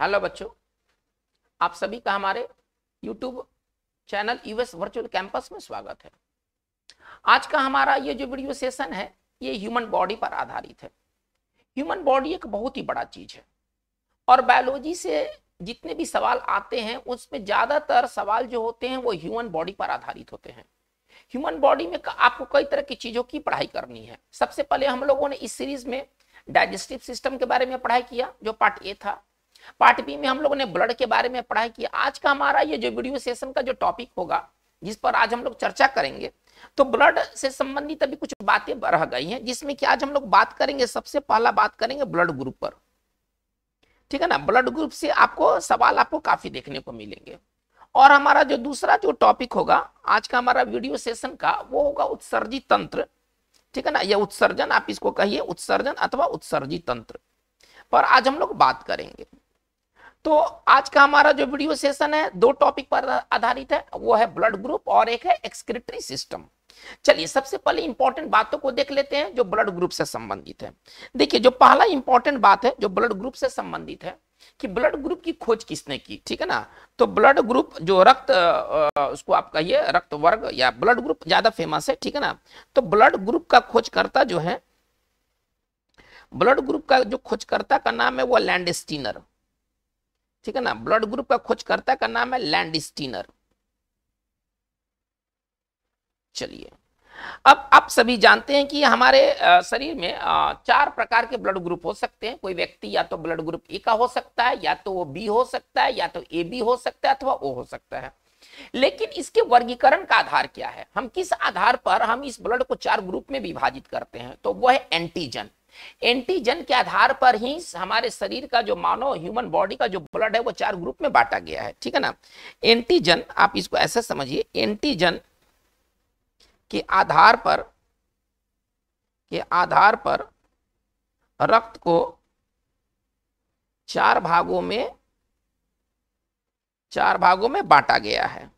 hello बच्चों आप सभी का हमारे YouTube channel US virtual campus में स्वागत है आज का हमारा ये जो वीडियो सेशन है ये ह्यूमन बॉडी पर आधारित है ह्यूमन बॉडी एक बहुत ही बड़ा चीज़ है और बायोलॉजी से जितने भी सवाल आते हैं उसमें ज़्यादातर सवाल जो होते हैं वो ह्यूमन बॉडी पर आधारित होते हैं ह्यूमन बॉडी में आपको कई तरह की चीज़ों की पढ़ाई करनी है सबसे पहले हम लोगों ने इस सीरीज़ में डाइजेस्टिव सिस्टम के बारे में पढ़ाई किया जो पार्ट ए था पार्ट बी में हम लोगों ने ब्लड के बारे में पढ़ा कि आज का हमारा ये जो वीडियो सेशन का जो टॉपिक होगा जिस पर आज हम लोग चर्चा करेंगे तो ब्लड से संबंधित अभी कुछ बातें रह गई हैं जिसमें कि आज हम लोग बात करेंगे सबसे पहला बात करेंगे ब्लड ग्रुप पर ठीक है ना ब्लड ग्रुप से आपको सवाल आपको काफी देखने को मिलेंगे और हमारा जो दूसरा जो टॉपिक होगा आज का हमारा वीडियो सेशन का वो होगा उत्सर्जी तंत्र ठीक है ना यह उत्सर्जन आप इसको कहिए उत्सर्जन अथवा उत्सर्जी तंत्र पर आज हम लोग बात करेंगे तो आज का हमारा जो वीडियो सेशन है दो टॉपिक पर आधारित है वो है ब्लड ग्रुप और एक है एक्सक्रिटरी सिस्टम चलिए सबसे पहले इंपॉर्टेंट बातों को देख लेते हैं जो ब्लड ग्रुप से संबंधित है देखिए जो पहला इंपॉर्टेंट बात है जो ब्लड ग्रुप से संबंधित है कि ब्लड ग्रुप की खोज किसने की ठीक है ना तो ब्लड ग्रुप जो रक्त उसको आप कहिए रक्त वर्ग या ब्लड ग्रुप ज्यादा फेमस है ठीक है ना तो ब्लड ग्रुप का खोजकर्ता जो है ब्लड ग्रुप का जो खोजकर्ता का नाम है वो लैंडस्टीनर ठीक है ना ब्लड ग्रुप का खोजकर्ता का नाम है लैंड स्टीनर चलिए अब आप सभी जानते हैं कि हमारे शरीर में चार प्रकार के ब्लड ग्रुप हो सकते हैं कोई व्यक्ति या तो ब्लड ग्रुप ए का हो सकता है या तो वो बी हो सकता है या तो ए बी हो सकता है अथवा ओ हो सकता है लेकिन इसके वर्गीकरण का आधार क्या है हम किस आधार पर हम इस ब्लड को चार ग्रुप में विभाजित करते हैं तो वह है एंटीजन एंटीजन के आधार पर ही हमारे शरीर का जो मानव ह्यूमन बॉडी का जो ब्लड है वो चार ग्रुप में बांटा गया है ठीक है ना एंटीजन आप इसको ऐसा समझिए एंटीजन के आधार पर के आधार पर रक्त को चार भागों में चार भागों में बांटा गया है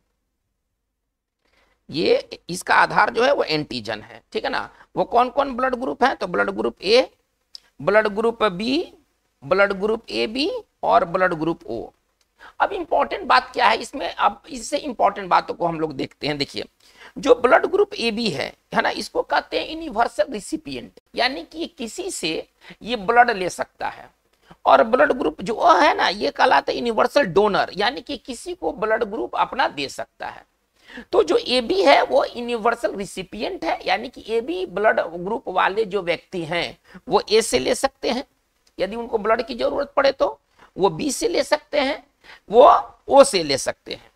ये इसका आधार जो है वो एंटीजन है ठीक है ना वो कौन कौन ब्लड ग्रुप है तो blood group A blood group B blood group A B और ब्लड ग्रुप ओ अब इंपॉर्टेंट बात क्या है इसमें अब इससे इंपॉर्टेंट बातों को हम लोग देखते हैं देखिए जो ब्लड ग्रुप ए बी है है ना इसको कहते हैं यूनिवर्सल रिसिपियंट यानी कि किसी से ये ब्लड ले सकता है और ब्लड ग्रुप जो है ना ये कहलाता है यूनिवर्सल डोनर यानी कि किसी को ब्लड ग्रुप अपना दे सकता है तो जो ए बी है वो यूनिवर्सल रिसिपियंट है यानी कि ए बी ब्लड ग्रुप वाले जो व्यक्ति हैं वो ए से ले सकते हैं यदि उनको ब्लड की जरूरत पड़े तो वो बी से ले सकते हैं वो ओ से ले सकते हैं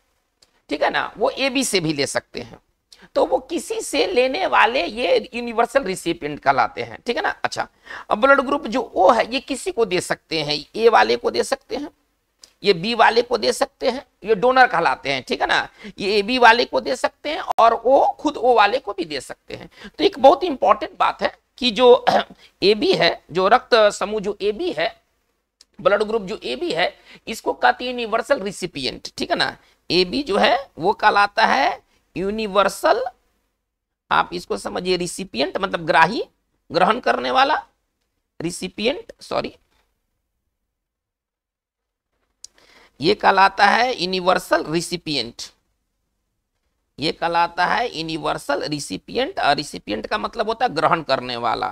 ठीक है ना वो ए बी से भी ले सकते हैं तो वो किसी से लेने वाले ये यूनिवर्सल रिसिपियंट कहलाते हैं ठीक है ना अच्छा अब ब्लड ग्रुप जो ओ है ये किसी को दे सकते हैं ए वाले को दे सकते हैं ये बी वाले को दे सकते हैं ये डोनर कहलाते हैं ठीक है ना ये ए बी वाले को दे सकते हैं और वो खुद ओ वाले को भी दे सकते हैं तो एक बहुत इंपॉर्टेंट बात है कि जो ए बी है जो रक्त समूह जो ए बी है ब्लड ग्रुप जो ए बी है इसको कहते हैं यूनिवर्सल रिसिपियंट ठीक है ना ए बी जो है वो कहलाता है यूनिवर्सल आप इसको समझिए रिसिपियंट मतलब ग्राही ग्रहण करने वाला रिसिपियंट सॉरी ये कहलाता है यूनिवर्सल रिसिपियंट ये कहलाता है यूनिवर्सल रिसिपियंट और रिसिपियंट का मतलब होता है ग्रहण करने वाला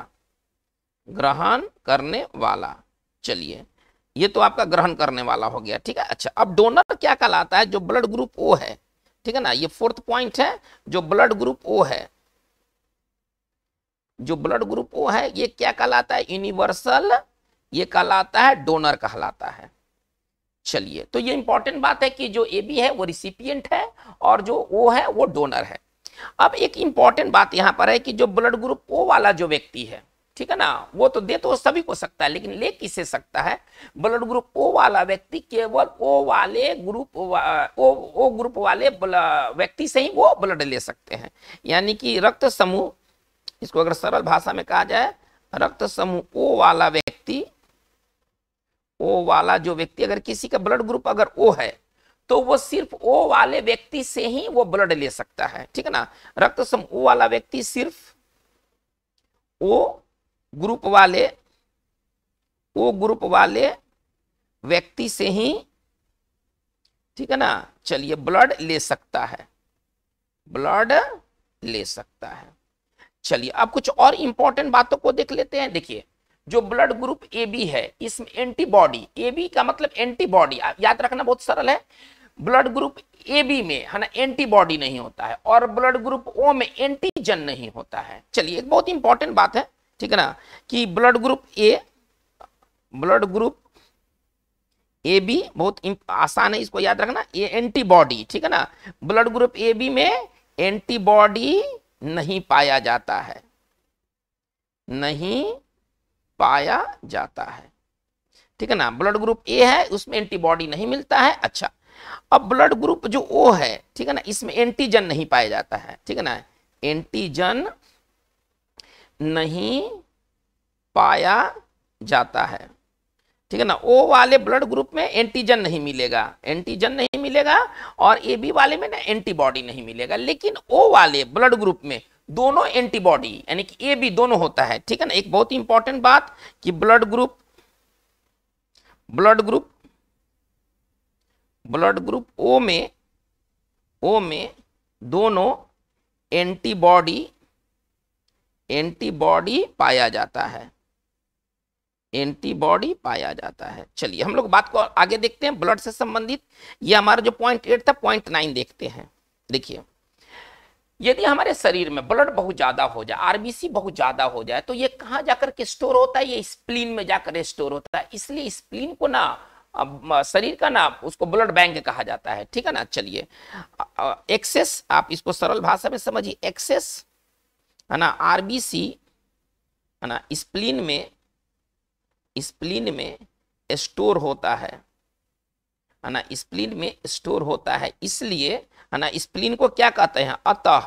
ग्रहण करने वाला चलिए ये तो आपका ग्रहण करने वाला हो गया ठीक है अच्छा अब डोनर क्या कहलाता है जो ब्लड ग्रुप ओ है ठीक है ना ये फोर्थ पॉइंट है जो ब्लड ग्रुप ओ है जो ब्लड ग्रुप ओ है ये क्या कहलाता है यूनिवर्सल ये कहलाता है डोनर कहलाता है चलिए तो ये इंपॉर्टेंट बात है कि जो ए बी है वो रिसिपियंट है और जो ओ है वो डोनर है अब एक इंपॉर्टेंट बात यहाँ पर है कि जो ब्लड ग्रुप ओ वाला जो व्यक्ति है ठीक है ना वो तो दे तो सभी को सकता है लेकिन ले किसे सकता है ब्लड ग्रुप ओ वाला व्यक्ति केवल ओ वाले ग्रुप ओ ओ ग्रुप वाले व्यक्ति से ही वो ब्लड ले सकते हैं यानी कि रक्त समूह इसको अगर सरल भाषा में कहा जाए रक्त समूह ओ वाला व्यक्ति ओ वाला जो व्यक्ति अगर किसी का ब्लड ग्रुप अगर ओ है तो वो सिर्फ ओ वाले व्यक्ति से ही वो ब्लड ले सकता है ठीक है ना रक्त सम ओ वाला व्यक्ति सिर्फ ओ ग्रुप वाले ओ ग्रुप वाले व्यक्ति से ही ठीक है ना चलिए ब्लड ले सकता है ब्लड ले सकता है चलिए अब कुछ और इंपॉर्टेंट बातों को देख लेते हैं देखिए जो ब्लड ग्रुप ए बी है इसमें एंटीबॉडी ए बी का मतलब एंटीबॉडी याद रखना बहुत सरल है ब्लड ग्रुप ए बी में है ना एंटीबॉडी नहीं होता है और ब्लड ग्रुप ओ में एंटीजन नहीं होता है चलिए एक बहुत इंपॉर्टेंट बात है ठीक है ना कि blood group A blood group A B बहुत आसान है इसको याद रखना ये एंटीबॉडी ठीक है ना ब्लड ग्रुप ए बी में एंटीबॉडी नहीं पाया जाता है नहीं पाया जाता है ठीक है ना ब्लड ग्रुप ए है उसमें एंटीबॉडी नहीं मिलता है अच्छा अब ब्लड ग्रुप जो ओ है ठीक है ना इसमें एंटीजन नहीं पाया जाता है ठीक है ना एंटीजन नहीं पाया जाता है ठीक है ना ओ वाले ब्लड ग्रुप में एंटीजन नहीं मिलेगा एंटीजन नहीं मिलेगा और ए बी वाले में ना एंटीबॉडी नहीं मिलेगा लेकिन ओ वाले ब्लड ग्रुप में दोनों एंटीबॉडी यानी कि ए बी दोनों होता है ठीक है ना एक बहुत ही इंपॉर्टेंट बात कि blood group blood group blood group O में ओ में दोनों एंटीबॉडी एंटीबॉडी पाया जाता है एंटीबॉडी पाया जाता है चलिए हम लोग बात को आगे देखते हैं ब्लड से संबंधित ये हमारा जो पॉइंट एट था पॉइंट नाइन देखते हैं देखिए यदि हमारे शरीर में ब्लड बहुत ज़्यादा हो जाए आरबीसी बहुत ज़्यादा हो जाए तो ये कहाँ जाकर के स्टोर होता है ये स्प्लीन में जाकर स्टोर होता है इसलिए स्प्लीन को ना शरीर का ना उसको ब्लड बैंक कहा जाता है ठीक है ना चलिए एक्सेस आप इसको सरल भाषा में समझिए एक्सेस है ना आरबीसी है ना स्प्लीन में स्प्लीन में स्टोर होता है है ना स्प्लीन में स्टोर होता है इसलिए है ना स्प्लीन को क्या कहते हैं अतः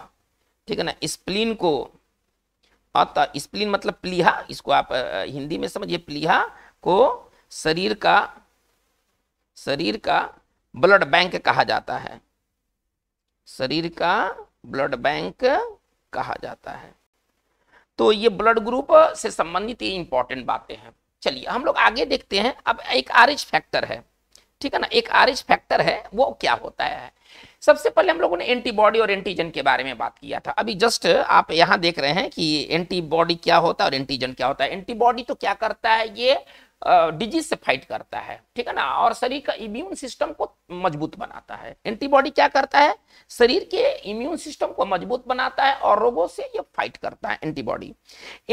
ठीक है ना स्प्लीन को अतः स्प्लीन मतलब प्लीहा इसको आप हिंदी में समझिए प्लीहा को शरीर का शरीर का ब्लड बैंक कहा जाता है शरीर का ब्लड बैंक कहा जाता है तो ये ब्लड ग्रुप से संबंधित ये इंपॉर्टेंट बातें हैं चलिए हम लोग आगे देखते हैं अब एक आरिज फैक्टर है ठीक है ना एक आर फैक्टर है वो क्या होता है सबसे पहले हम लोगों ने एंटीबॉडी और एंटीजन के बारे में बात किया था अभी जस्ट आप यहां देख रहे हैं कि एंटीबॉडी क्या होता है और एंटीजन क्या होता है एंटीबॉडी तो क्या करता है ये डिजीज से फाइट करता है ठीक है ना और शरीर का इम्यून सिस्टम को मजबूत बनाता है एंटीबॉडी क्या करता है शरीर के इम्यून सिस्टम को मजबूत बनाता है और रोगों से ये फाइट करता है एंटीबॉडी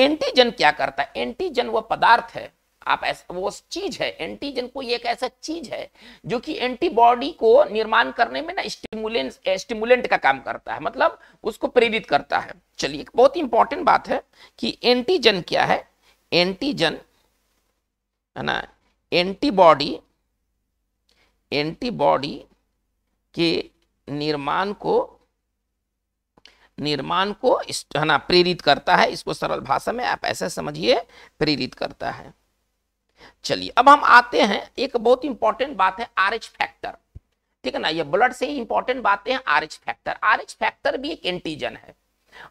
एंटीजन क्या करता है एंटीजन वह पदार्थ है आप ऐसा वो चीज है एंटीजन कोई एक ऐसा चीज है जो कि एंटीबॉडी को निर्माण करने में ना स्टिमुलेंट स्टिमुलेंट का काम करता है मतलब उसको प्रेरित करता है चलिए बहुत इंपॉर्टेंट बात है कि एंटीजन क्या है एंटीजन है ना एंटीबॉडी एंटीबॉडी के निर्माण को निर्माण को है ना प्रेरित करता है इसको सरल भाषा में आप ऐसा समझिए प्रेरित करता है चलिए अब हम आते हैं एक बहुत इंपॉर्टेंट बात है आर एच फैक्टर ठीक है ना ये ब्लड से ही इंपॉर्टेंट बातें हैं R H factor R H factor भी एक एंटीजन है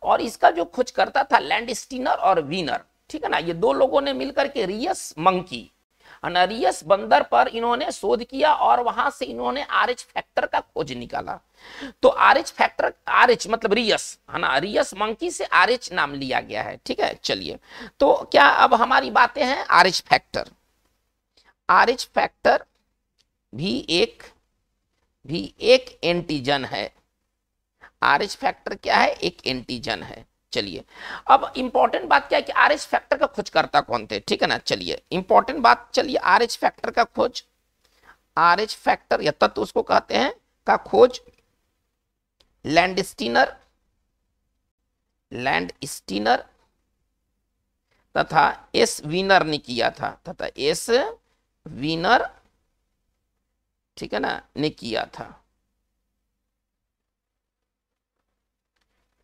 और इसका जो खोज करता था लैंड स्टीनर और वीनर ठीक है ना ये दो लोगों ने मिलकर के रियस मंकी अनरियस बंदर पर इन्होंने शोध किया और वहां से इन्होंने आर एच फैक्टर का खोज निकाला तो R H factor R H मतलब रियस है ना रियस मंकी से आर एच नाम लिया गया है ठीक है चलिए तो क्या अब हमारी बातें हैं R H factor R H factor भी एक भी एक एंटीजन है आर एच फैक्टर क्या है एक एंटीजन है चलिए अब इंपॉर्टेंट बात क्या है कि आर एच फैक्टर का खोज करता कौन थे ठीक है ना चलिए इंपॉर्टेंट बात चलिए आर एच फैक्टर का खोज आर एच फैक्टर या तत्व उसको कहते हैं का खोज लैंड स्टीनर तथा एस विनर ने किया था तथा एस वीनर ठीक है ना ने किया था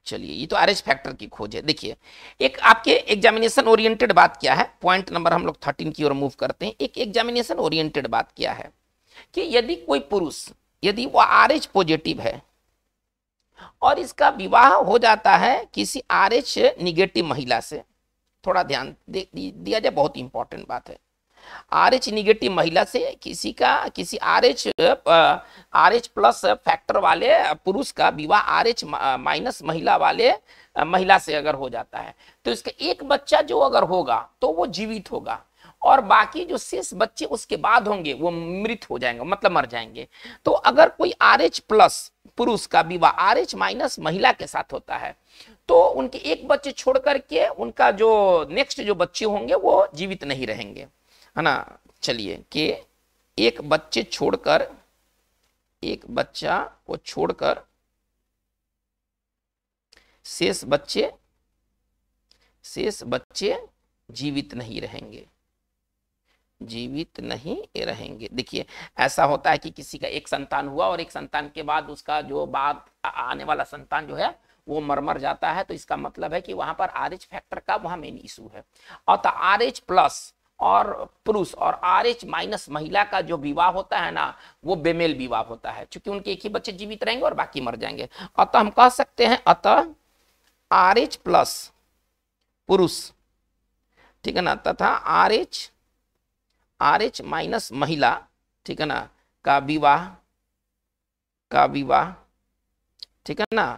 चलिए ये तो आर एच फैक्टर की खोज है देखिए एक आपके एग्जामिनेशन ओरिएंटेड बात क्या है पॉइंट नंबर हम लोग थर्टीन की ओर मूव करते हैं एक एग्जामिनेशन ओरिएंटेड बात क्या है कि यदि कोई पुरुष यदि वो आर एच पॉजिटिव है और इसका विवाह हो जाता है किसी आर एच निगेटिव महिला से थोड़ा ध्यान दिया जाए बहुत इंपॉर्टेंट बात है आर एच निगेटिव महिला से किसी का किसी R H R H plus factor वाले पुरुष का विवाह आर एच माइनस महिला वाले महिला से अगर हो जाता है तो इसका एक बच्चा जो अगर होगा तो वो जीवित होगा और बाकी जो शेष बच्चे उसके बाद होंगे वो मृत हो जाएंगे मतलब मर जाएंगे तो अगर कोई आर एच प्लस पुरुष का विवाह आर एच माइनस महिला के साथ होता है तो उनके एक बच्चे छोड़ करके उनका जो नेक्स्ट जो बच्चे होंगे वो जीवित नहीं रहेंगे है ना चलिए कि एक बच्चे छोड़कर एक बच्चा को छोड़कर शेष बच्चे शेष बच्चे जीवित नहीं रहेंगे जीवित नहीं रहेंगे देखिए ऐसा होता है कि किसी का एक संतान हुआ और एक संतान के बाद उसका जो बाद आने वाला संतान जो है वो मरमर जाता है तो इसका मतलब है कि वहां पर आर एच फैक्टर का वहां मेन इशू है और आर एच प्लस और पुरुष और आर एच माइनस महिला का जो विवाह होता है ना वो बेमेल विवाह होता है क्योंकि उनके एक ही बच्चे जीवित रहेंगे और बाकी मर जाएंगे अतः हम कह सकते हैं अतः आर एच प्लस पुरुष ठीक है ना तथा R H R H minus महिला ठीक है ना का विवाह का विवाह ठीक है ना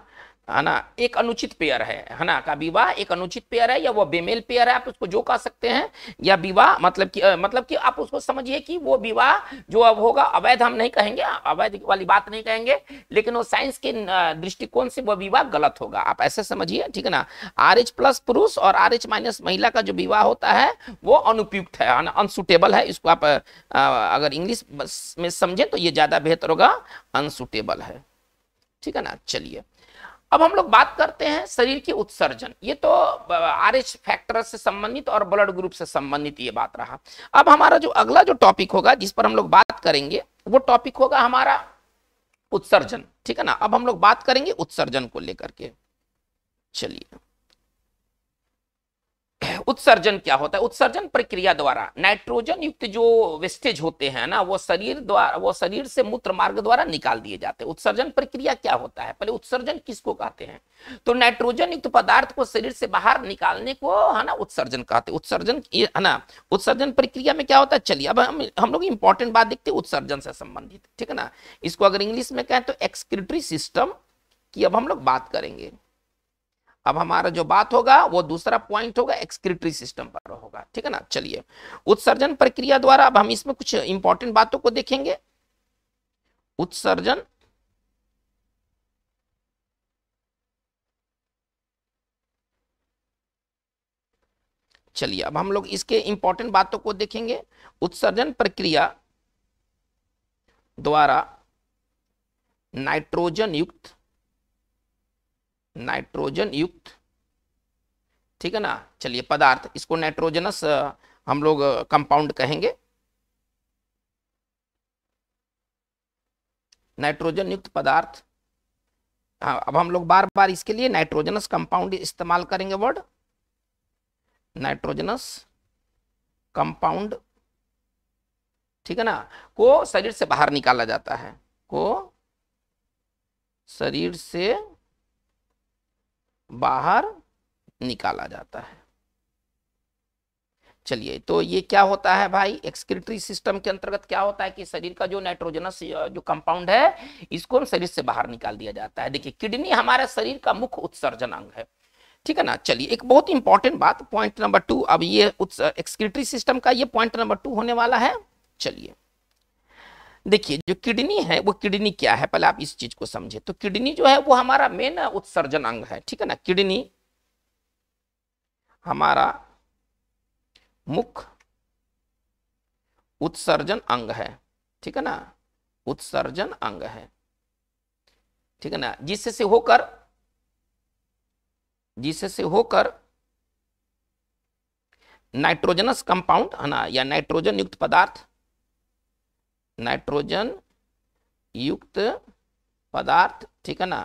है ना एक अनुचित पेयर है है ना का विवाह एक अनुचित पेयर है या वो बेमेल पेयर है आप उसको जो कह सकते हैं या विवाह मतलब कि मतलब कि आप उसको समझिए कि वो विवाह जो अब होगा अवैध हम नहीं कहेंगे अवैध वाली बात नहीं कहेंगे लेकिन वो साइंस के दृष्टिकोण से वो विवाह गलत होगा आप ऐसे समझिए ठीक है ना आर एच प्लस पुरुष और आर एच माइनस महिला का जो विवाह होता है वो अनुपयुक्त है अनसुटेबल है इसको आप अगर इंग्लिश में समझें तो ये ज़्यादा बेहतर होगा अनसुटेबल है ठीक है ना चलिए अब हम लोग बात करते हैं शरीर की उत्सर्जन ये तो आर एच फैक्टर से संबंधित और ब्लड ग्रुप से संबंधित ये बात रहा अब हमारा जो अगला जो टॉपिक होगा जिस पर हम लोग बात करेंगे वो टॉपिक होगा हमारा उत्सर्जन ठीक है ना अब हम लोग बात करेंगे उत्सर्जन को लेकर के चलिए उत्सर्जन क्या होता है उत्सर्जन प्रक्रिया द्वारा नाइट्रोजन युक्त जो वेस्टेज होते हैं ना वो शरीर द्वारा वो शरीर से मूत्र मार्ग द्वारा निकाल दिए जाते हैं उत्सर्जन प्रक्रिया क्या होता है पहले उत्सर्जन किसको कहते हैं तो नाइट्रोजन युक्त पदार्थ को शरीर से बाहर निकालने को है ना उत्सर्जन कहते हैं उत्सर्जन है ना उत्सर्जन प्रक्रिया में क्या होता है चलिए अब हम हम लोग इंपॉर्टेंट बात देखते हैं उत्सर्जन से संबंधित ठीक है ना इसको अगर इंग्लिश में कहें तो एक्सक्रिटरी सिस्टम की अब हम लोग बात करेंगे अब हमारा जो बात होगा वो दूसरा पॉइंट होगा एक्सक्रिटरी सिस्टम पर होगा ठीक है ना चलिए उत्सर्जन प्रक्रिया द्वारा अब हम इसमें कुछ इंपॉर्टेंट बातों को देखेंगे उत्सर्जन चलिए अब हम लोग इसके इंपॉर्टेंट बातों को देखेंगे उत्सर्जन प्रक्रिया द्वारा नाइट्रोजन युक्त नाइट्रोजन युक्त ठीक है ना चलिए पदार्थ इसको नाइट्रोजनस हम लोग कंपाउंड कहेंगे नाइट्रोजन युक्त पदार्थ हाँ अब हम लोग बार बार इसके लिए नाइट्रोजनस कंपाउंड इस्तेमाल करेंगे वर्ड नाइट्रोजनस कंपाउंड ठीक है ना को शरीर से बाहर निकाला जाता है को शरीर से बाहर निकाला जाता है चलिए तो ये क्या होता है भाई एक्सक्रिटरी सिस्टम के अंतर्गत क्या होता है कि शरीर का जो नाइट्रोजनस जो कंपाउंड है इसको हम शरीर से बाहर निकाल दिया जाता है देखिए किडनी हमारे शरीर का मुख्य उत्सर्जन अंग है ठीक है ना चलिए एक बहुत इंपॉर्टेंट बात पॉइंट नंबर टू अब ये एक्सक्रिटरी सिस्टम का ये पॉइंट नंबर टू होने वाला है चलिए देखिए जो किडनी है वो किडनी क्या है पहले आप इस चीज को समझे तो किडनी जो है वो हमारा मेन उत्सर्जन अंग है ठीक है ना किडनी हमारा मुख्य उत्सर्जन अंग है ठीक है ना उत्सर्जन अंग है ठीक है ना जिससे से होकर जिससे से होकर नाइट्रोजनस कंपाउंड है ना या नाइट्रोजन युक्त पदार्थ नाइट्रोजन युक्त पदार्थ ठीक है ना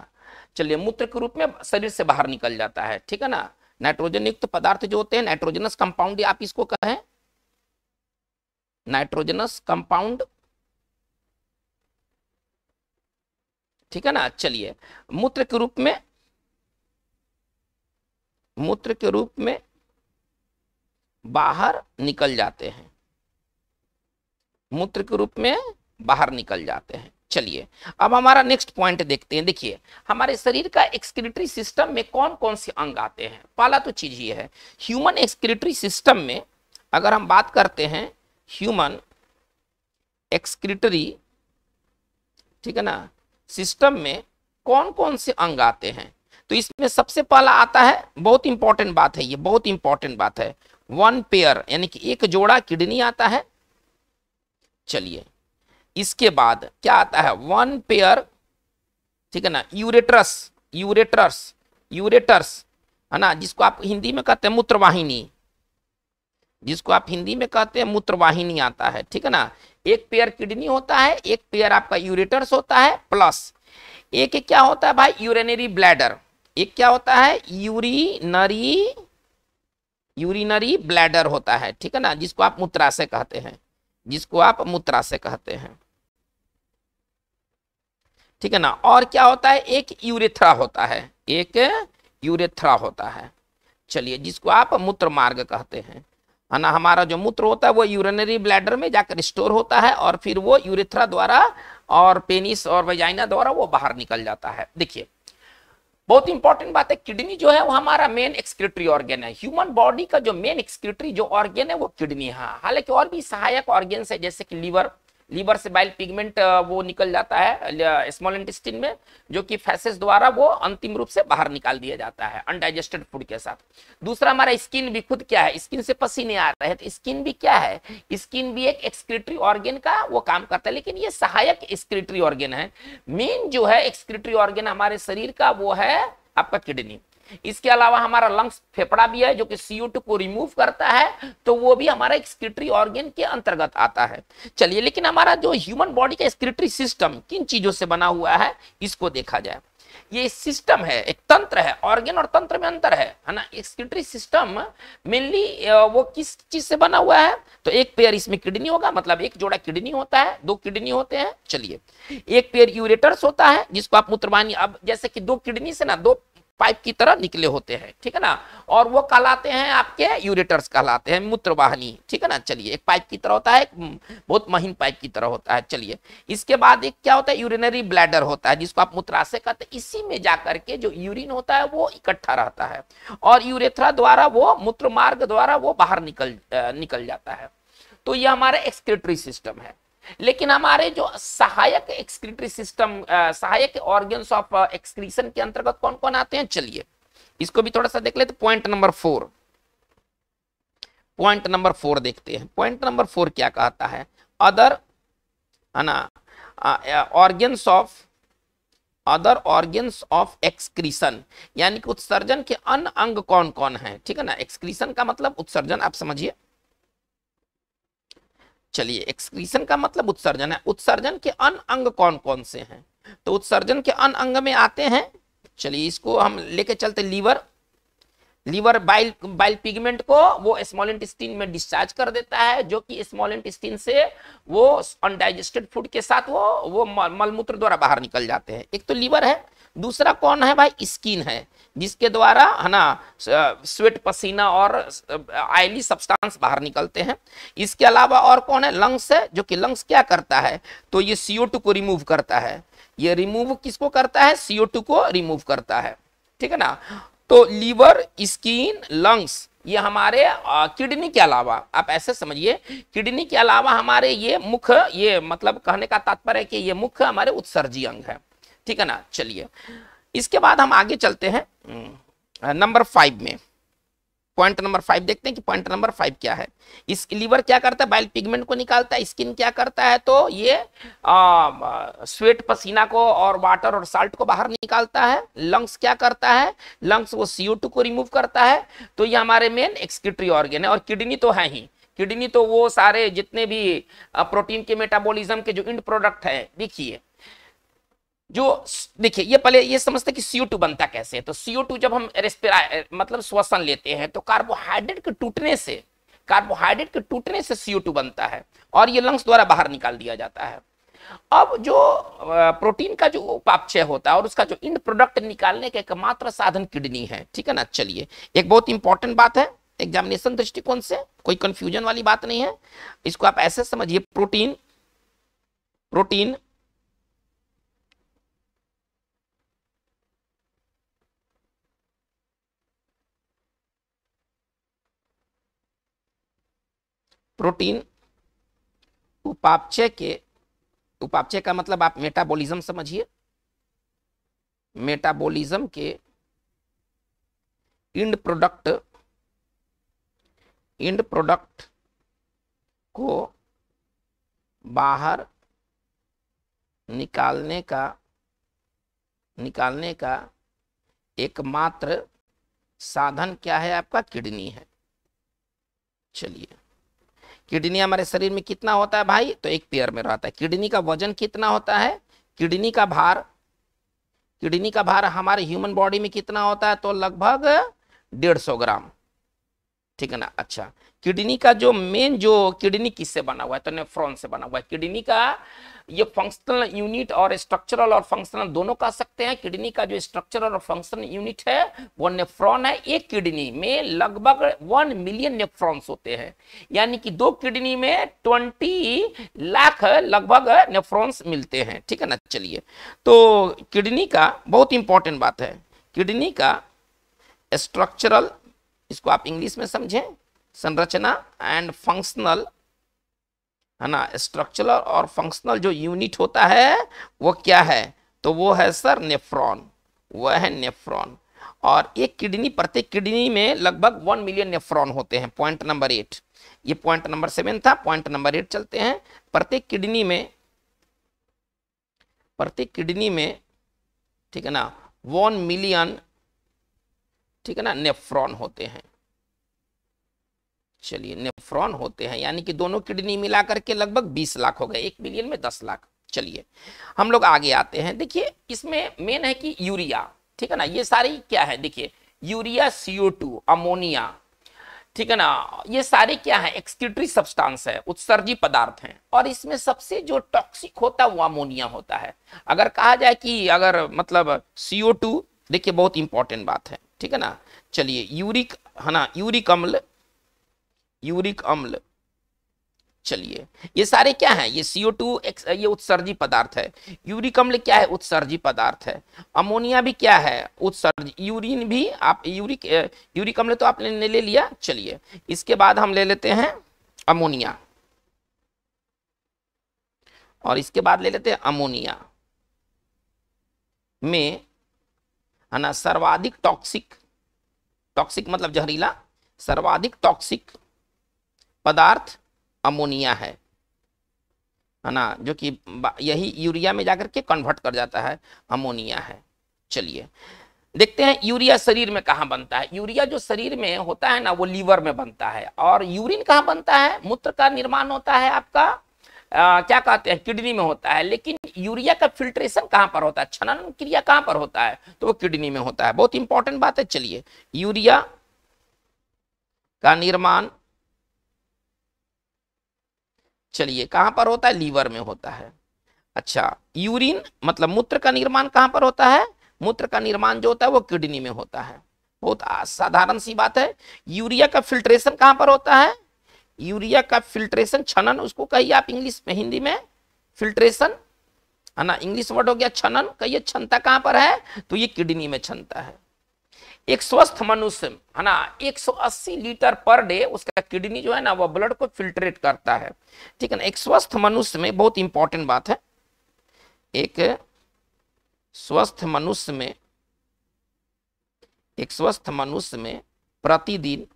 चलिए मूत्र के रूप में शरीर से बाहर निकल जाता है ठीक है ना नाइट्रोजन युक्त पदार्थ जो होते हैं नाइट्रोजनस कंपाउंड आप इसको कहें नाइट्रोजनस कंपाउंड ठीक है ना चलिए मूत्र के रूप में मूत्र के रूप में बाहर निकल जाते हैं मूत्र के रूप में बाहर निकल जाते हैं चलिए अब हमारा नेक्स्ट पॉइंट देखते हैं देखिए हमारे शरीर का एक्सक्रिटरी सिस्टम में कौन कौन से अंग आते हैं पहला तो चीज ये है ह्यूमन एक्सक्रिटरी सिस्टम में अगर हम बात करते हैं ह्यूमन एक्सक्रिटरी ठीक है ना सिस्टम में कौन कौन से अंग आते हैं तो इसमें सबसे पहला आता है बहुत इंपॉर्टेंट बात है ये बहुत इंपॉर्टेंट बात है वन पेयर यानी कि एक जोड़ा किडनी आता है चलिए इसके बाद क्या आता है वन पेयर ठीक है ना यूरेट्रस यूरेटर्स यूरेटर्स है ना जिसको आप हिंदी में कहते हैं मूत्रवाहिनी जिसको आप हिंदी में कहते हैं मूत्रवाहिनी आता है ठीक है ना एक पेयर किडनी होता है एक पेयर आपका यूरेटर्स होता है प्लस एक क्या होता है भाई यूरेनरी ब्लैडर एक क्या होता है यूरिनरी यूरिनरी ब्लैडर होता है ठीक है ना जिसको आप मूत्राशय कहते हैं जिसको आप मूत्रा से कहते हैं ठीक है ना और क्या होता है एक यूरेथ्रा होता है एक यूरेथ्रा होता है चलिए जिसको आप मूत्र मार्ग कहते हैं है ना हमारा जो मूत्र होता है वो यूरिनरी ब्लैडर में जाकर स्टोर होता है और फिर वो यूरेथ्रा द्वारा और पेनिस और वजाइना द्वारा वो बाहर निकल जाता है देखिए बहुत इंपॉर्टेंट बात है किडनी जो है वो हमारा मेन एक्सक्रिटरी ऑर्गेन है ह्यूमन बॉडी का जो मेन एक्सक्रिटरी जो ऑर्गेन है वो किडनी है हालांकि और भी सहायक ऑर्गेन है जैसे कि लीवर लीवर से बाइल पिगमेंट वो निकल जाता है स्मॉल इंटेस्टिन में जो कि फैसेस द्वारा वो अंतिम रूप से बाहर निकाल दिया जाता है अनडाइजेस्टेड फूड के साथ दूसरा हमारा स्किन भी खुद क्या है स्किन से पसीने आ रहे हैं तो स्किन भी क्या है स्किन भी एक एक्सक्रिटरी ऑर्गेन का वो काम करता है लेकिन ये सहायक एक्सक्रिटरी ऑर्गेन है मेन जो है एक्सक्रिटरी ऑर्गेन हमारे शरीर का वो है आपका किडनी इसके अलावा हमारा लंग्स फेफड़ा भी है जो कि सीओ को रिमूव करता है तो वो भी हमारा एक्सक्रिटरी ऑर्गेन के अंतर्गत आता है चलिए लेकिन हमारा जो ह्यूमन बॉडी का एक्सक्रिटरी सिस्टम किन चीजों से बना हुआ है इसको देखा जाए ये सिस्टम है एक तंत्र है ऑर्गेन और तंत्र में अंतर है है ना एक्सक्रिटरी सिस्टम मेनली वो किस चीज से बना हुआ है तो एक पेयर इसमें किडनी होगा मतलब एक जोड़ा किडनी होता है दो किडनी होते हैं चलिए एक पेयर यूरेटर्स होता है जिसको आप मूत्रवाहिनी अब जैसे कि दो किडनी से ना दो पाइप की तरह निकले होते हैं ठीक है ना और वो कहलाते हैं आपके यूरेटर्स कहलाते हैं मूत्र वाहनी ठीक है ना चलिए एक पाइप की तरह होता है एक बहुत महीन पाइप की तरह होता है चलिए इसके बाद एक क्या होता है यूरिनरी ब्लैडर होता है जिसको आप मूत्राशय कहते हैं इसी में जाकर के जो यूरिन होता है वो इकट्ठा रहता है और यूरेथ्रा द्वारा वो मूत्र मार्ग द्वारा वो बाहर निकल निकल जाता है तो ये हमारा एक्सक्रेटरी सिस्टम है लेकिन हमारे जो सहायक एक्सक्रीटरी सिस्टम सहायक ऑर्गन ऑफ एक्सक्रीशन के अंतर्गत कौन कौन आते हैं चलिए इसको भी थोड़ा सा देख लेते point number four point number four देखते हैं पॉइंट नंबर फोर क्या कहता है अदर है ना organs of other organs of excretion यानी कि उत्सर्जन के अन्य अंग कौन कौन है ठीक है ना एक्सक्रीशन का मतलब उत्सर्जन आप समझिए चलिए एक्सक्रीशन का मतलब उत्सर्जन है उत्सर्जन के अन अंग कौन कौन से हैं तो उत्सर्जन के अन अंग में आते हैं चलिए इसको हम लेके चलते liver liver bile bile pigment को वो स्मॉल इंटेस्टिन में डिस्चार्ज कर देता है जो कि स्मॉल इंटेस्टिन से वो अनडाइजेस्टेड फूड के साथ वो वो मलमूत्र द्वारा बाहर निकल जाते हैं एक तो लीवर है दूसरा कौन है भाई स्किन है जिसके द्वारा है ना स्वेट पसीना और आयली सब्सटेंस बाहर निकलते हैं इसके अलावा और कौन है लंग्स है जो कि लंग्स क्या करता है तो ये सीओ को रिमूव करता है ये रिमूव किसको करता है सीओ को रिमूव करता है ठीक है ना तो लीवर स्किन लंग्स ये हमारे किडनी के अलावा आप ऐसे समझिए किडनी के अलावा हमारे ये मुख्य ये मतलब कहने का तात्पर्य कि ये मुख्य हमारे उत्सर्जी अंग है ठीक है ना चलिए इसके बाद हम आगे चलते हैं नंबर फाइव में पॉइंट नंबर फाइव देखते हैं कि पॉइंट नंबर फाइव क्या है इस लीवर क्या करता है बाइल पिगमेंट को निकालता है स्किन क्या करता है तो ये आ, स्वेट पसीना को और वाटर और साल्ट को बाहर निकालता है लंग्स क्या करता है लंग्स वो सीओ को रिमूव करता है तो ये हमारे मेन एक्सक्यूटरी ऑर्गेन है और किडनी तो है ही किडनी तो वो सारे जितने भी प्रोटीन के मेटाबोलिज्म के जो इंड प्रोडक्ट है देखिए जो देखिए ये पहले ये समझते कि सीओ टू बनता कैसे है तो सीओ टू जब हम रेस्पिरा मतलब श्वसन लेते हैं तो कार्बोहाइड्रेट के टूटने से कार्बोहाइड्रेट के टूटने से सीओ टू बनता है और ये लंग्स द्वारा बाहर निकाल दिया जाता है अब जो प्रोटीन का जो उपापचय होता है और उसका जो इंड प्रोडक्ट निकालने का एकमात्र साधन किडनी है ठीक है ना चलिए एक बहुत इंपॉर्टेंट बात है एग्जामिनेशन दृष्टिकोण से कोई कंफ्यूजन वाली बात नहीं है इसको आप ऐसे समझिए प्रोटीन प्रोटीन प्रोटीन उपापचय के उपापचय का मतलब आप मेटाबॉलिज्म समझिए मेटाबॉलिज्म के इंड प्रोडक्ट इंड प्रोडक्ट को बाहर निकालने का निकालने का एकमात्र साधन क्या है आपका किडनी है चलिए किडनी हमारे शरीर में कितना होता है भाई तो एक पेयर में रहता है किडनी का वजन कितना होता है किडनी का भार किडनी का भार हमारे ह्यूमन बॉडी में कितना होता है तो लगभग डेढ़ सौ ग्राम ठीक है ना अच्छा किडनी का जो मेन जो किडनी किससे बना हुआ है तो नेफ्रॉन से बना हुआ है किडनी का ये फंक्शनल यूनिट और स्ट्रक्चरल और फंक्शनल दोनों कह सकते हैं किडनी का जो स्ट्रक्चरल और फंक्शनल यूनिट है वो नेफ्रॉन है एक किडनी में लगभग वन मिलियन नेफ्रॉन्स होते हैं यानी कि दो किडनी में ट्वेंटी लाख लगभग नेफ्रॉन्स मिलते हैं ठीक है ना चलिए तो किडनी का बहुत इंपॉर्टेंट बात है किडनी का स्ट्रक्चरल इसको आप इंग्लिश में समझें संरचना एंड फंक्शनल है ना स्ट्रक्चरल और फंक्शनल जो यूनिट होता है वो क्या है तो वो है सर नेफ्रॉन वह है नेफ्रॉन और एक किडनी प्रत्येक किडनी में लगभग वन मिलियन नेफ्रॉन होते हैं पॉइंट नंबर एट ये पॉइंट नंबर सेवन था पॉइंट नंबर एट चलते हैं प्रत्येक किडनी में प्रत्येक किडनी में ठीक है ना वन मिलियन ठीक है ना नेफ्रॉन होते हैं चलिए नेफ्रॉन होते हैं यानी कि दोनों किडनी मिला करके लगभग बीस लाख हो गए एक मिलियन में दस लाख चलिए हम लोग आगे आते हैं देखिए इसमें मेन है कि यूरिया ठीक है ना ये सारी क्या है देखिए यूरिया सीओ टू अमोनिया ठीक है ना ये सारे क्या है एक्सक्यूटरी सब्सटेंस है उत्सर्जी पदार्थ हैं और इसमें सबसे जो टॉक्सिक होता है वो अमोनिया होता है अगर कहा जाए कि अगर मतलब सीओ टू देखिए बहुत इंपॉर्टेंट बात है ठीक है ना चलिए यूरिक है ना यूरिक अम्ल यूरिक अम्ल चलिए ये सारे क्या हैं ये CO2 ये उत्सर्जी पदार्थ है यूरिक अम्ल क्या है उत्सर्जी पदार्थ है अमोनिया भी क्या है उत्सर्जी यूरिन भी आप यूरिक यूरिक अम्ल तो आपने ले लिया चलिए इसके बाद हम ले लेते हैं अमोनिया और इसके बाद ले लेते हैं अमोनिया में है ना सर्वाधिक टॉक्सिक टॉक्सिक मतलब जहरीला सर्वाधिक टॉक्सिक पदार्थ अमोनिया है है ना जो कि यही यूरिया में जाकर के कन्वर्ट कर जाता है अमोनिया है चलिए देखते हैं यूरिया शरीर में कहाँ बनता है यूरिया जो शरीर में होता है ना वो लीवर में बनता है और यूरिन कहाँ बनता है मूत्र का निर्माण होता है आपका आ, क्या कहते हैं किडनी में होता है लेकिन यूरिया का फिल्ट्रेशन कहां पर होता है छनन क्रिया कहां पर होता है तो वो किडनी में होता है बहुत इंपॉर्टेंट बात है चलिए यूरिया का निर्माण चलिए कहां पर होता है लीवर में होता है अच्छा यूरिन मतलब मूत्र का निर्माण कहां पर होता है मूत्र का निर्माण जो होता है वो किडनी में होता है बहुत साधारण सी बात है यूरिया का फिल्ट्रेशन कहां पर होता है यूरिया का फिल्ट्रेशन छनन उसको कहिए आप इंग्लिश में हिंदी में फिल्ट्रेशन है ना इंग्लिश वर्ड हो गया छनन कहिए क्षमता कहां पर है तो ये किडनी में क्षमता है एक स्वस्थ मनुष्य है ना 180 लीटर पर डे उसका किडनी जो है ना वह ब्लड को फिल्ट्रेट करता है ठीक है ना एक स्वस्थ मनुष्य में बहुत इंपॉर्टेंट बात है एक स्वस्थ मनुष्य में एक स्वस्थ मनुष्य में प्रतिदिन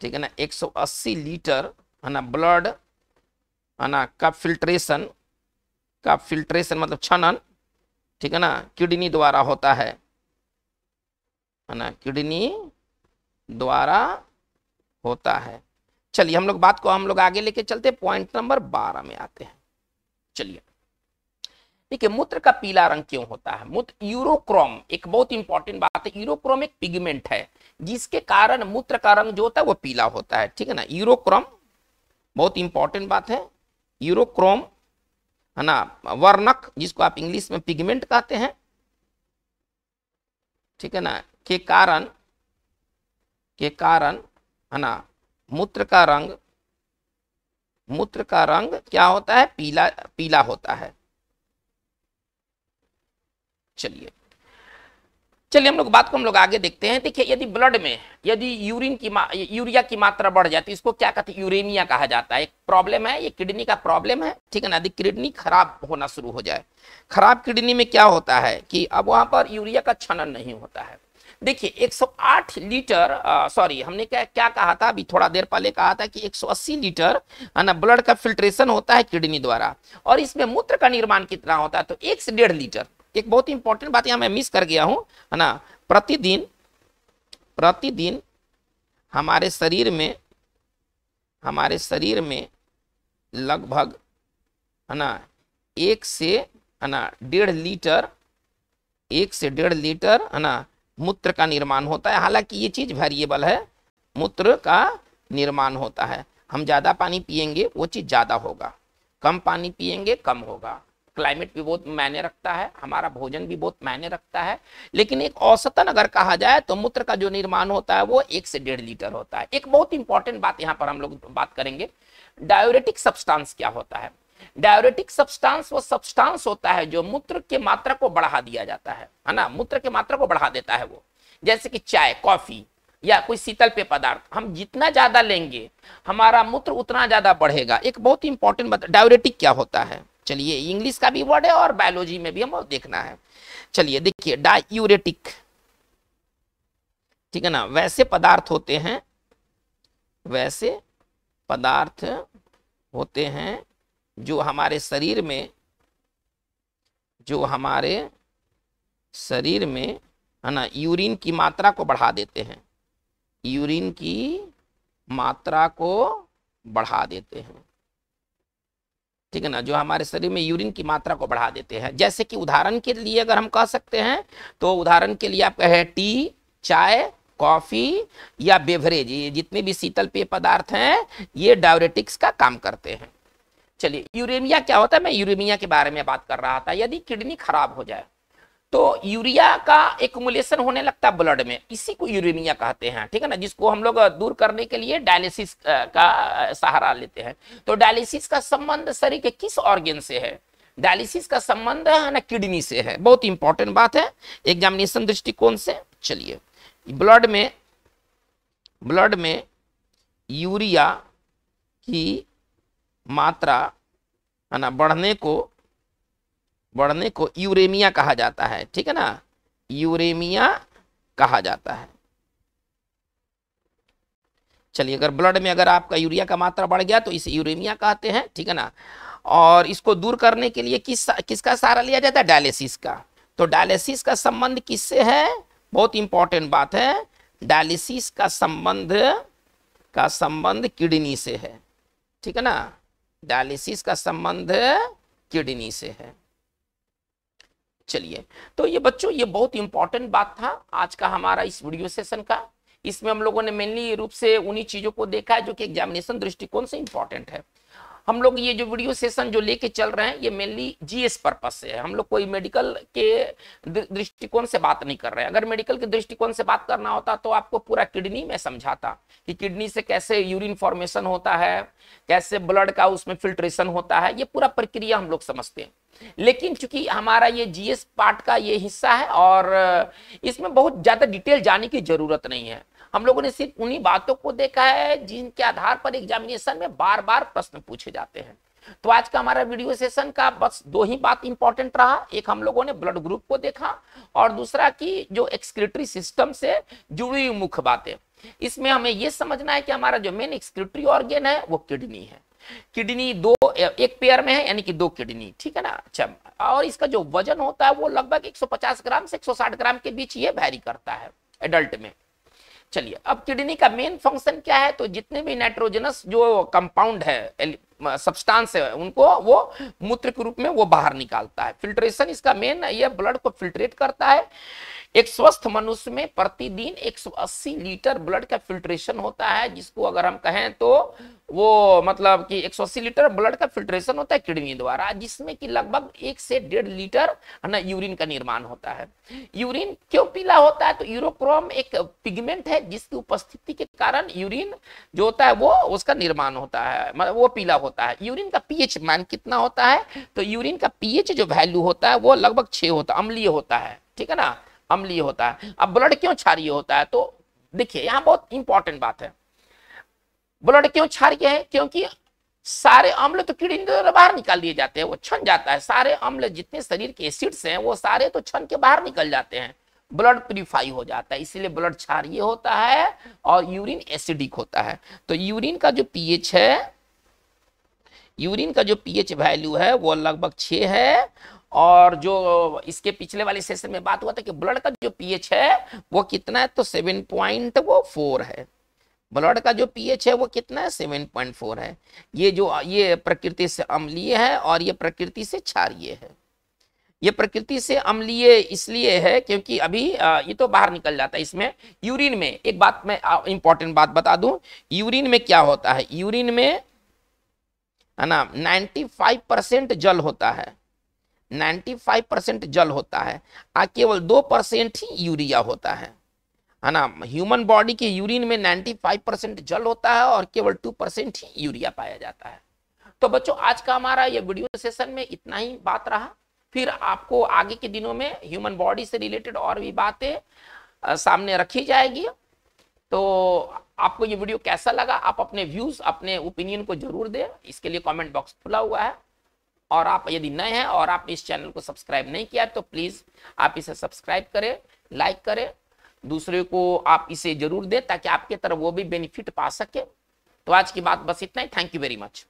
ठीक है ना 180 लीटर है ना ब्लड है ना का फिल्ट्रेशन का फिल्ट्रेशन मतलब छनन ठीक है ना किडनी द्वारा होता है है ना किडनी द्वारा होता है चलिए हम लोग बात को हम लोग आगे लेके चलते पॉइंट नंबर बारह में आते हैं चलिए ठीक है मूत्र का पीला रंग क्यों होता है मूत्र यूरोक्रोम एक बहुत इंपॉर्टेंट बात है यूरोक्रोम एक पिगमेंट है जिसके कारण मूत्र का रंग जो होता है वो पीला होता है ठीक है ना यूरोक्रोम बहुत इंपॉर्टेंट बात है यूरोक्रोम है ना वर्णक जिसको आप इंग्लिश में पिगमेंट कहते हैं ठीक है ना के कारण के कारण है ना मूत्र का रंग मूत्र का रंग क्या होता है पीला पीला होता है चलिए चलिए हम लोग बात को हम लोग आगे देखते हैं देखिए यदि ब्लड में यदि यूरिन की यूरिया की मात्रा बढ़ जाती है इसको क्या कहते हैं यूरेमिया कहा जाता है एक प्रॉब्लम है ये किडनी का प्रॉब्लम है ठीक है ना यदि किडनी खराब होना शुरू हो जाए खराब किडनी में क्या होता है कि अब वहाँ पर यूरिया का छनन नहीं होता है देखिए 108 लीटर सॉरी हमने क्या क्या कहा था अभी थोड़ा देर पहले कहा था कि 180 लीटर है ना ब्लड का फिल्ट्रेशन होता है किडनी द्वारा और इसमें मूत्र का निर्माण कितना होता है तो एक से डेढ़ लीटर एक बहुत ही इंपॉर्टेंट बात यहां मैं मिस कर गया हूं है ना प्रतिदिन प्रतिदिन हमारे शरीर में हमारे शरीर में लगभग है ना एक से है ना डेढ़ लीटर एक से डेढ़ लीटर है ना मूत्र का निर्माण होता है हालांकि ये चीज़ वेरिएबल है मूत्र का निर्माण होता है हम ज़्यादा पानी पियेंगे वो चीज़ ज़्यादा होगा कम पानी पियेंगे कम होगा क्लाइमेट भी बहुत मायने रखता है हमारा भोजन भी बहुत मायने रखता है लेकिन एक औसतन अगर कहा जाए तो मूत्र का जो निर्माण होता है वो एक से डेढ़ लीटर होता है एक बहुत इंपॉर्टेंट बात यहाँ पर हम लोग बात करेंगे डायोरेटिक सब्सटांस क्या होता है डायोरेटिक सब्सटांस वो सब्सटांस होता है जो मूत्र के मात्रा को बढ़ा दिया जाता है है ना मूत्र के मात्रा को बढ़ा देता है वो जैसे कि चाय कॉफी या कोई शीतल पेय पदार्थ हम जितना ज्यादा लेंगे हमारा मूत्र उतना ज्यादा बढ़ेगा एक बहुत इंपॉर्टेंट बात डायोरेटिक क्या होता है चलिए इंग्लिश का भी वर्ड है और बायोलॉजी में भी हम देखना है चलिए देखिए डायूरेटिक ठीक है ना वैसे पदार्थ होते हैं वैसे पदार्थ होते हैं जो हमारे शरीर में जो हमारे शरीर में है ना यूरिन की मात्रा को बढ़ा देते हैं यूरिन की मात्रा को बढ़ा देते हैं ठीक है ना जो हमारे शरीर में यूरिन की मात्रा को बढ़ा देते हैं जैसे कि उदाहरण के लिए अगर हम कह सकते हैं तो उदाहरण के लिए आप कहें टी चाय कॉफ़ी या बेवरेज ये जितने भी शीतल पेय पदार्थ हैं ये डायबिटिक्स का काम करते हैं चलिए यूरेमिया क्या होता है मैं यूरेमिया के बारे में बात कर रहा था यदि किडनी खराब हो जाए तो यूरिया का एकुमुलेशन होने लगता है ब्लड में इसी को यूरिनिया कहते हैं ठीक है ना जिसको हम लोग दूर करने के लिए डायलिसिस का सहारा लेते हैं तो डायलिसिस का संबंध शरीर के किस ऑर्गेन से है डायलिसिस का संबंध है ना किडनी से है बहुत इंपॉर्टेंट बात है एग्जामिनेशन दृष्टिकोण से चलिए ब्लड में ब्लड में यूरिया की मात्रा है ना बढ़ने को बढ़ने को यूरेमिया कहा जाता है ठीक है ना यूरेमिया कहा जाता है चलिए अगर ब्लड में अगर आपका यूरिया का मात्रा बढ़ गया तो इसे यूरेमिया कहते हैं ठीक है ना और इसको दूर करने के लिए किस किसका सहारा लिया जाता है डायलिसिस का तो डायलिसिस का संबंध किससे है बहुत इंपॉर्टेंट बात है डायलिसिस का संबंध का संबंध किडनी से है ठीक है ना डायलिसिस का संबंध किडनी से है चलिए तो ये बच्चों ये बहुत इंपॉर्टेंट बात था आज का हमारा इस वीडियो सेशन का इसमें हम लोगों ने मेनली रूप से उन्हीं चीज़ों को देखा है जो कि एग्जामिनेशन दृष्टिकोण से इंपॉर्टेंट है हम लोग ये जो वीडियो सेशन जो लेके चल रहे हैं ये मेनली जीएस पर्पज से है हम लोग कोई मेडिकल के दृष्टिकोण से बात नहीं कर रहे हैं अगर मेडिकल के दृष्टिकोण से बात करना होता तो आपको पूरा किडनी में समझाता कि किडनी से कैसे यूरिन फॉर्मेशन होता है कैसे ब्लड का उसमें फिल्ट्रेशन होता है ये पूरा प्रक्रिया हम लोग समझते हैं लेकिन चूंकि हमारा ये जीएस पार्ट का ये हिस्सा है और इसमें बहुत ज़्यादा डिटेल जाने की ज़रूरत नहीं है हम लोगों ने सिर्फ उन्हीं बातों को देखा है जिनके आधार पर एग्जामिनेशन में बार बार प्रश्न पूछे जाते हैं तो आज का हमारा वीडियो सेशन का बस दो ही बात इंपॉर्टेंट रहा एक हम लोगों ने ब्लड ग्रुप को देखा और दूसरा की जो एक्सक्रिटरी सिस्टम से जुड़ी हुई मुख्य बातें इसमें हमें यह समझना है कि हमारा जो मेन एक्सक्रिटरी ऑर्गेन है वो किडनी है किडनी दो एक पेयर में है यानी कि दो किडनी ठीक है ना अच्छा और इसका जो वजन होता है वो लगभग 150 ग्राम से 160 ग्राम के बीच ये भैरी करता है एडल्ट में चलिए अब किडनी का मेन फंक्शन क्या है तो जितने भी नाइट्रोजनस जो कंपाउंड है सब्सटेंस है उनको वो मूत्र के रूप में वो बाहर निकालता है फिल्ट्रेशन इसका मेन ये ब्लड को फिल्ट्रेट करता है एक स्वस्थ मनुष्य में प्रतिदिन 180 लीटर ब्लड का फिल्ट्रेशन होता है जिसको अगर हम कहें तो वो मतलब कि 180 लीटर ब्लड का फिल्ट्रेशन होता है किडनी द्वारा जिसमें कि लगभग एक से डेढ़ लीटर है ना यूरिन का निर्माण होता है यूरिन क्यों पीला होता है तो यूरोक्रोम एक पिगमेंट है जिसकी उपस्थिति के कारण यूरिन जो होता है वो उसका निर्माण होता है मतलब वो पीला होता है यूरिन का पीएच मान कितना होता है तो यूरिन का पीएच जो वैल्यू होता है वो लगभग छह होता है अम्लीय होता है ठीक है ना अम्लीय होता है अब ब्लड क्यों क्षारीय होता है तो देखिए यहां बहुत इंपॉर्टेंट बात है ब्लड क्यों क्षारीय है क्योंकि सारे अम्ल तो कीड़े द्वारा बाहर निकाल दिए जाते हैं वो छन जाता है सारे अम्ल जितने शरीर के एसिड्स हैं वो सारे तो छन के बाहर निकल जाते हैं ब्लड प्यूरिफाई हो जाता है इसीलिए ब्लड क्षारीय होता है और यूरिन एसिडिक होता है तो यूरिन का जो पीएच है यूरिन का जो पीएच वैल्यू है वो लगभग छ है और जो इसके पिछले वाले सेशन में बात हुआ था कि ब्लड का जो पीएच है वो कितना है तो सेवन पॉइंट वो फोर है ब्लड का जो पीएच है वो कितना है सेवन पॉइंट फोर है ये जो ये प्रकृति से अम्लीय है और ये प्रकृति से क्षारिय है ये प्रकृति से अम्लीय इसलिए है क्योंकि अभी ये तो बाहर निकल जाता है इसमें यूरिन में एक बात मैं इंपॉर्टेंट बात बता दूं यूरिन में क्या होता है यूरिन में है ना फाइव परसेंट जल होता है 95 परसेंट जल होता है आ केवल दो परसेंट ही यूरिया होता है है ना ह्यूमन बॉडी के यूरिन में 95 परसेंट जल होता है और केवल टू परसेंट ही यूरिया पाया जाता है तो बच्चों आज का हमारा ये वीडियो सेशन में इतना ही बात रहा फिर आपको आगे के दिनों में ह्यूमन बॉडी से रिलेटेड और भी बातें सामने रखी जाएगी तो आपको ये वीडियो कैसा लगा आप अपने व्यूज़ अपने ओपिनियन को जरूर दें इसके लिए कमेंट बॉक्स खुला हुआ है और आप यदि नए हैं और आप इस चैनल को सब्सक्राइब नहीं किया तो प्लीज़ आप इसे सब्सक्राइब करें लाइक करें दूसरे को आप इसे जरूर दें ताकि आपके तरफ वो भी बेनिफिट पा सके तो आज की बात बस इतना ही थैंक यू वेरी मच